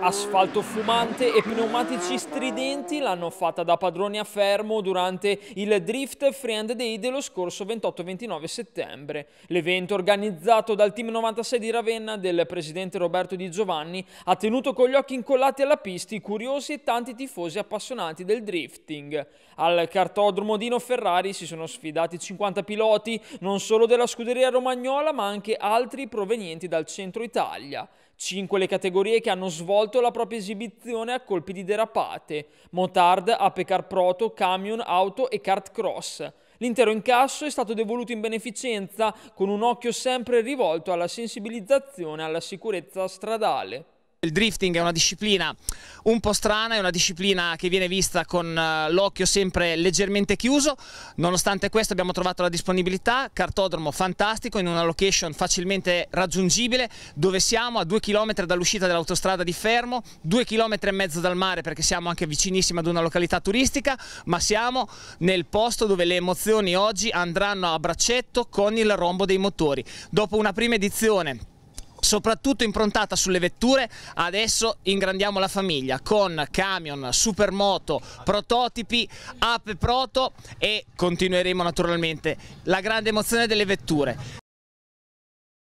asfalto fumante e pneumatici stridenti l'hanno fatta da padroni a fermo durante il Drift Friend Day dello scorso 28-29 settembre. L'evento organizzato dal Team 96 di Ravenna del presidente Roberto Di Giovanni ha tenuto con gli occhi incollati alla pista i curiosi e tanti tifosi appassionati del drifting. Al cartodromo Dino Ferrari si sono sfidati 50 piloti non solo della scuderia romagnola ma anche altri provenienti dal centro Italia. Cinque le categorie che hanno svolto svolto la propria esibizione a colpi di derapate, motard, apecar proto, camion, auto e kart cross. L'intero incasso è stato devoluto in beneficenza con un occhio sempre rivolto alla sensibilizzazione alla sicurezza stradale. Il drifting è una disciplina un po' strana, è una disciplina che viene vista con eh, l'occhio sempre leggermente chiuso, nonostante questo abbiamo trovato la disponibilità, cartodromo fantastico in una location facilmente raggiungibile dove siamo a due chilometri dall'uscita dell'autostrada di Fermo, due chilometri e mezzo dal mare perché siamo anche vicinissimi ad una località turistica, ma siamo nel posto dove le emozioni oggi andranno a braccetto con il rombo dei motori. Dopo una prima edizione soprattutto improntata sulle vetture, adesso ingrandiamo la famiglia con camion, supermoto, prototipi, app proto e continueremo naturalmente la grande emozione delle vetture.